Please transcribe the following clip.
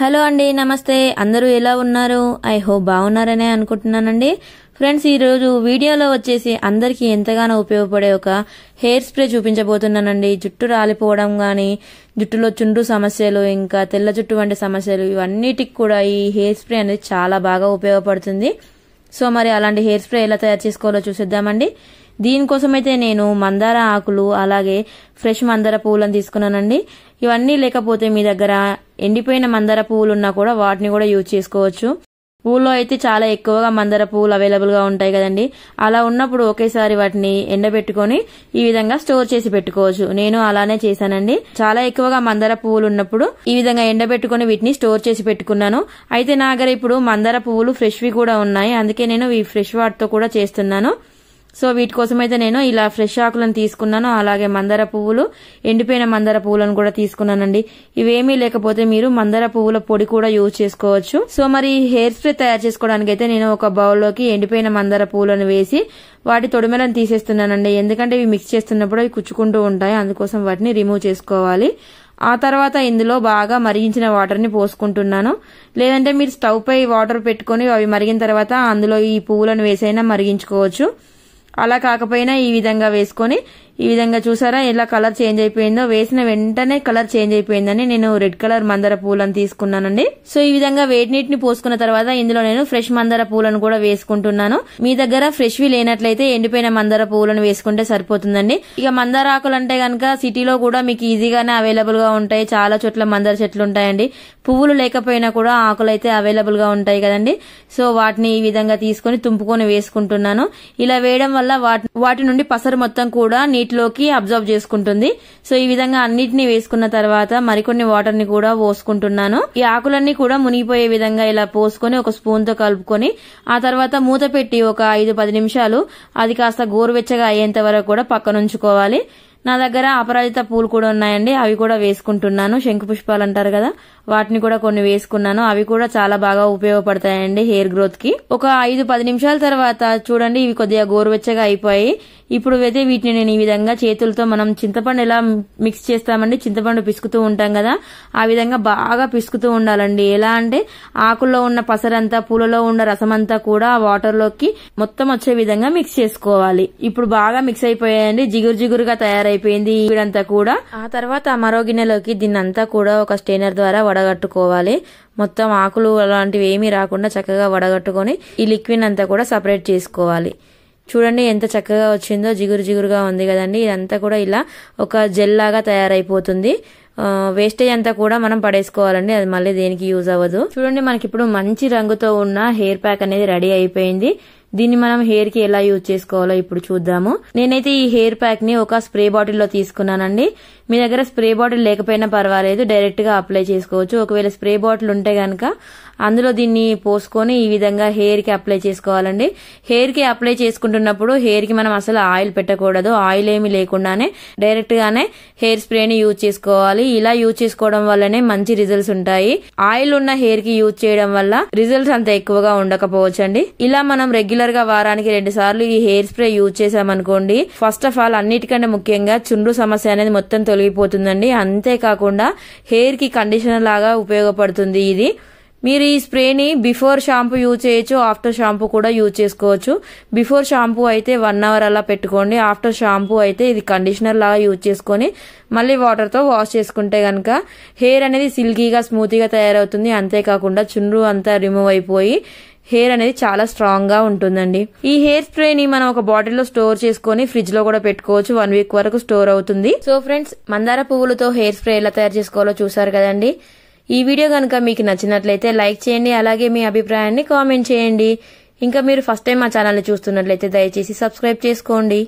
hello అండి నమస్తే అందరూ ఎలా ఉన్నారు ఐ హోప్ బాగున్నారనే అనుకుంటున్నానండి ఫ్రెండ్స్ ఈరోజు వీడియోలో వచ్చేసి అందరికీ ఎంతగానో ఉపయోగపడే ఒక హెయిర్ స్ప్రే చూపించబోతున్నానండి జుట్టు రాలిపోవడం కానీ జుట్టులో చుండ్రు సమస్యలు ఇంకా తెల్ల జుట్టు వంటి సమస్యలు ఇవన్నిటికి కూడా ఈ హెయిర్ స్ప్రే అనేది చాలా బాగా ఉపయోగపడుతుంది సో మరి అలాంటి హెయిర్ స్ప్రే ఎలా తయారు చేసుకోవాలో చూసిద్దామండి దీనికోసమైతే నేను మందార ఆకులు అలాగే ఫ్రెష్ మందార పువ్వులను తీసుకున్నానండి ఇవన్నీ లేకపోతే మీ దగ్గర ఎండిపోయిన మందార పువ్వులు ఉన్నా కూడా వాటిని కూడా యూజ్ చేసుకోవచ్చు ఊళ్ళో అయితే చాలా ఎక్కువగా మందార పువ్వులు అవైలబుల్గా ఉంటాయి కదండి అలా ఉన్నప్పుడు ఒకేసారి వాటిని ఎండబెట్టుకొని ఈ విధంగా స్టోర్ చేసి పెట్టుకోవచ్చు నేను అలానే చేశానండి చాలా ఎక్కువగా మందార పువ్వులు ఉన్నప్పుడు ఈ విధంగా ఎండబెట్టుకొని వీటిని స్టోర్ చేసి పెట్టుకున్నాను అయితే నా దగ్గర ఇప్పుడు మందార పువ్వులు ఫ్రెష్వి కూడా ఉన్నాయి అందుకే నేను ఈ ఫ్రెష్ వాటితో కూడా చేస్తున్నాను సో వీటి కోసం అయితే నేను ఇలా ఫ్రెష్ ఆకులను తీసుకున్నాను అలాగే మందార పువ్వులు ఎండిపోయిన మందార పువ్వులను కూడా తీసుకున్నానండి ఇవేమీ లేకపోతే మీరు మందార పువ్వుల పొడి కూడా యూజ్ చేసుకోవచ్చు సో మరి హెయిర్ స్ప్రే తయారు చేసుకోవడానికి అయితే నేను ఒక బౌల్లోకి ఎండిపోయిన మందార పువ్వులను వేసి వాటి తొడిమెలను తీసేస్తున్నానండి ఎందుకంటే ఇవి మిక్స్ చేస్తున్నప్పుడు అవి కుచ్చుకుంటూ ఉంటాయి అందుకోసం వాటిని రిమూవ్ చేసుకోవాలి ఆ తర్వాత ఇందులో బాగా మరిగించిన వాటర్ని పోసుకుంటున్నాను లేదంటే మీరు స్టవ్ పై వాటర్ పెట్టుకుని అవి మరిగిన తర్వాత అందులో ఈ పువ్వులను వేసైనా మరిగించుకోవచ్చు అలా కాకపోయినా ఈ విధంగా వేసుకొని ఈ విధంగా చూసారా ఇలా కలర్ చేంజ్ అయిపోయిందో వేసిన వెంటనే కలర్ చేంజ్ అయిపోయిందని నేను రెడ్ కలర్ మందర పూలను తీసుకున్నానండి సో ఈ విధంగా వేడి నీటిని పోసుకున్న తర్వాత ఇందులో నేను ఫ్రెష్ మందర పూలను కూడా వేసుకుంటున్నాను మీ దగ్గర ఫ్రెష్ వి లేనట్లయితే ఎండిపోయిన మందర పూలను వేసుకుంటే సరిపోతుందండి ఇక మందార ఆకులు అంటే గనక సిటీలో కూడా మీకు ఈజీగానే అవైలబుల్ గా ఉంటాయి చాలా చోట్ల మందర చెట్లు ఉంటాయండి పువ్వులు లేకపోయినా కూడా ఆకులు అయితే అవైలబుల్ గా ఉంటాయి కదండి సో వాటిని ఈ విధంగా తీసుకుని తుంపుకొని వేసుకుంటున్నాను ఇలా వేయడం వల్ల వాటి నుండి పసరు మొత్తం కూడా నీటి నీటిలోకి అబ్జర్వ్ చేసుకుంటుంది సో ఈ విధంగా అన్నిటిని వేసుకున్న తర్వాత మరికొన్ని వాటర్ ని కూడా పోసుకుంటున్నాను ఈ ఆకులన్నీ కూడా మునిగిపోయే విధంగా ఇలా పోసుకొని ఒక స్పూన్ తో కలుపుకొని ఆ తర్వాత మూత పెట్టి ఒక ఐదు పది నిమిషాలు అది కాస్త గోరువెచ్చగా అయ్యేంత వరకు కూడా పక్కనుంచుకోవాలి నా దగ్గర అపరాజిత పూలు కూడా ఉన్నాయండి అవి కూడా వేసుకుంటున్నాను శంకు పుష్పాలు అంటారు కదా వాటిని కూడా కొన్ని వేసుకున్నాను అవి కూడా చాలా బాగా ఉపయోగపడతాయండి హెయిర్ గ్రోత్ కి ఒక ఐదు పది నిమిషాల తర్వాత చూడండి ఇవి కొద్దిగా గోరువెచ్చగా అయిపోయి ఇప్పుడు అయితే వీటిని నేను ఈ విధంగా చేతులతో మనం చింతపండు ఎలా మిక్స్ చేస్తామండి చింతపండు పిసుకుతూ ఉంటాం కదా ఆ విధంగా బాగా పిసుకుతూ ఉండాలండి ఎలా అంటే ఆకుల్లో ఉన్న పసరంతా పూలలో ఉన్న రసం అంతా కూడా ఆ వాటర్లోకి మొత్తం వచ్చే విధంగా మిక్స్ చేసుకోవాలి ఇప్పుడు బాగా మిక్స్ అయిపోయాయండి జిగురు జిగురుగా తయారైపోయింది వీడంతా కూడా ఆ తర్వాత మరో గిన్నెలోకి దీన్నంతా కూడా ఒక స్టెయినర్ ద్వారా వడగట్టుకోవాలి మొత్తం ఆకులు అలాంటివి ఏమీ రాకుండా చక్కగా వడగట్టుకొని ఈ లిక్విడ్ అంతా కూడా సపరేట్ చేసుకోవాలి చూడండి ఎంత చక్కగా వచ్చిందో జిగురు జిగురుగా ఉంది కదండి ఇదంతా కూడా ఇలా ఒక జెల్ లాగా తయారైపోతుంది వేస్టేజ్ అంతా కూడా మనం పడేసుకోవాలండి అది మళ్ళీ దేనికి యూజ్ అవ్వదు చూడండి మనకి ఇప్పుడు మంచి రంగుతో ఉన్న హెయిర్ ప్యాక్ అనేది రెడీ అయిపోయింది దీన్ని మనం హెయిర్ కి ఎలా యూజ్ చేసుకోవాలో ఇప్పుడు చూద్దాము నేనైతే ఈ హెయిర్ ప్యాక్ ని ఒక స్ప్రే బాటిల్ లో తీసుకున్నానండి మీ దగ్గర స్ప్రే బాటిల్ లేకపోయినా పర్వాలేదు డైరెక్ట్ గా అప్లై చేసుకోవచ్చు ఒకవేళ స్ప్రే బాటిల్ ఉంటే గనక అందులో దీన్ని పోసుకొని ఈ విధంగా హెయిర్ కి అప్లై చేసుకోవాలండి హెయిర్ కి అప్లై చేసుకుంటున్నప్పుడు హెయిర్ కి మనం అసలు ఆయిల్ పెట్టకూడదు ఆయిల్ ఏమి లేకుండానే డైరెక్ట్ గానే హెయిర్ స్ప్రే ని యూజ్ చేసుకోవాలి ఉంటాయి ఇలా యూజ్ చేసుకోవడం వల్లనే మంచి రిజల్ట్స్ ఉంటాయి ఆయిల్ ఉన్న హెయిర్ కి యూజ్ చేయడం వల్ల రిజల్ట్స్ అంత ఎక్కువగా ఉండకపోవచ్చు అండి ఇలా మనం రెగ్యులర్ గా వారానికి రెండు సార్లు ఈ హెయిర్ స్ప్రే యూజ్ చేసామనుకోండి ఫస్ట్ ఆఫ్ ఆల్ అన్నిటికంటే ముఖ్యంగా చుండ్రు సమస్య అనేది మొత్తం తొలగిపోతుందండి అంతేకాకుండా హెయిర్ కి కండిషనర్ లాగా ఉపయోగపడుతుంది ఇది మీరు ఈ స్ప్రేని బిఫోర్ షాంపూ యూజ్ చేయొచ్చు ఆఫ్టర్ షాంపూ కూడా యూజ్ చేసుకోవచ్చు బిఫోర్ షాంపూ అయితే వన్ అవర్ అలా పెట్టుకోండి ఆఫ్టర్ షాంపూ అయితే ఇది కండిషనర్ లాగా యూజ్ చేసుకొని మళ్ళీ వాటర్తో వాష్ చేసుకుంటే కనుక హెయిర్ అనేది సిల్కీగా స్మూత్గా తయారవుతుంది అంతేకాకుండా చుండ్రు అంతా రిమూవ్ అయిపోయి హెయిర్ అనేది చాలా స్ట్రాంగ్ గా ఉంటుందండి ఈ హెయిర్ స్ప్రే ని మనం ఒక బాటిల్ లో స్టోర్ చేసుకుని ఫ్రిడ్జ్ లో కూడా పెట్టుకోవచ్చు వన్ వీక్ వరకు స్టోర్ అవుతుంది సో ఫ్రెండ్స్ మందార పువ్వులతో హెయిర్ స్ప్రే ఎలా తయారు చేసుకోవాలో చూసారు కదండి ఈ వీడియో కనుక మీకు నచ్చినట్లయితే లైక్ చేయండి అలాగే మీ అభిప్రాయాన్ని కామెంట్ చేయండి ఇంకా మీరు ఫస్ట్ టైం మా ఛానల్ని చూస్తున్నట్లయితే దయచేసి సబ్స్క్రైబ్ చేసుకోండి